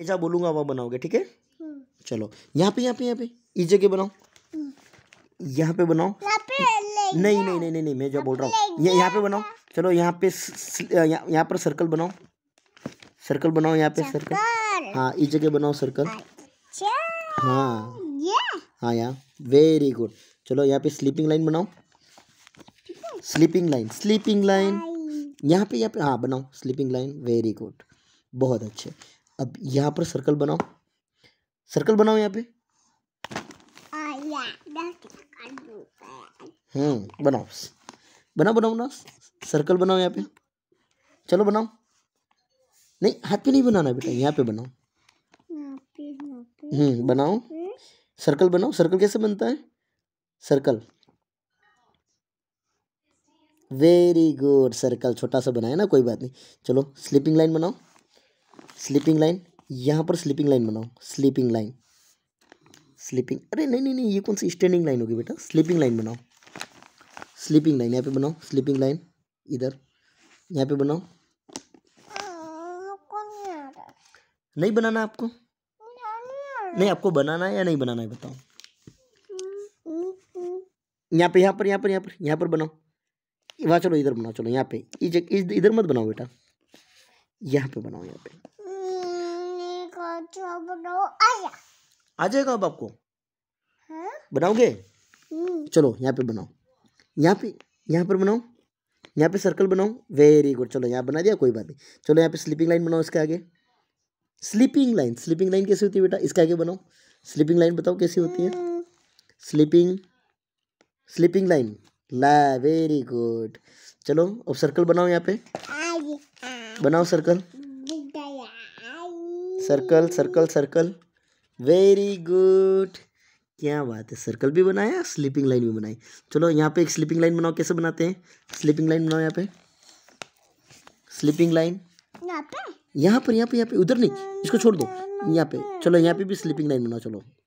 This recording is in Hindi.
मैं जहाँ बोलूँगा वहाँ बनाओगे ठीक है हम्म। चलो यहाँ पे यहाँ पे यहाँ पे इस जगह बनाओ हम्म। यहाँ पे बनाओ नहीं नहीं नहीं नहीं मैं जो बोल रहा हूँ यहाँ पे बनाओ चलो यहाँ पे यहाँ पर सर्कल बनाओ सर्कल बनाओ यहाँ पे सर्कल हाँ इस जगह बनाओ सर्कल अच्छा। हाँ हाँ यहाँ वेरी गुड चलो यहाँ पे स्लीपिंग लाइन बनाओ स्लीपिंग लाइन स्लीपिंग लाइन यहाँ पे यहाँ पे हाँ बनाओ स्लीपिंग लाइन वेरी गुड बहुत अच्छे अब यहाँ पर सर्कल बनाओ सर्कल बनाओ यहाँ पे हम्म बनाओ बनाओ बनाओ ना सर्कल बनाओ यहाँ पे चलो बनाओ नहीं हाथ पे नहीं बनाना बेटा यहाँ पे बनाओ हम्म बनाओ सर्कल बनाओ सर्कल कैसे बनता है सर्कल वेरी गुड सर्कल छोटा सा बनाया ना कोई बात नहीं चलो स्लीपिंग लाइन बनाओ स्लीपिंग लाइन यहाँ पर स्लीपिंग लाइन बनाओ स्लीपिंग लाइन स्लीपिंग अरे नहीं नहीं नहीं ये कौन सी स्टैंडिंग लाइन होगी बेटा स्लीपिंग लाइन बनाओ स्लीपिंग लाइन यहाँ पे बनाओ स्लीपिंग लाइन इधर यहाँ पे बनाओ नहीं बनाना आपको नहीं आपको बनाना है या नहीं बनाना है बताओ यहाँ पे यहाँ पर यहाँ पर यहाँ पर यहाँ पर बनाओ वहाँ चलो इधर बनाओ चलो यहाँ पे इधर मत बनाओ बेटा यहाँ पे बनाओ यहाँ पे आया आ जाएगा अब आपको हाँ? बनाओगे हम्म। चलो यहाँ पे बनाओ यहाँ पे यहाँ पर बनाओ यहाँ पे सर्कल बनाओ वेरी गुड चलो यहाँ बना दिया कोई बात नहीं चलो यहाँ पे स्लीपिंग लाइन बनाओ इसके आगे स्लीपिंग लाइन स्लीपिंग लाइन कैसी होती है बेटा इसके आगे बनाओ स्लीपिंग लाइन बताओ कैसी होती है स्लीपिंग स्लीपिंग लाइन ला वेरी गुड चलो अब सर्कल बनाओ यहाँ पे बनाओ circle circle circle circle very good क्या बात है सर्कल भी बनाया स्लीपिंग लाइन भी बनाई चलो यहाँ पे एक स्लीपिंग लाइन बनाओ कैसे बनाते हैं स्लीपिंग लाइन बनाओ यहाँ पे स्लीपिंग लाइन यहाँ पर यहाँ पे यहाँ पे उधर नहीं इसको छोड़ दो यहाँ पे चलो यहाँ पे भी स्लीपिंग लाइन बनाओ चलो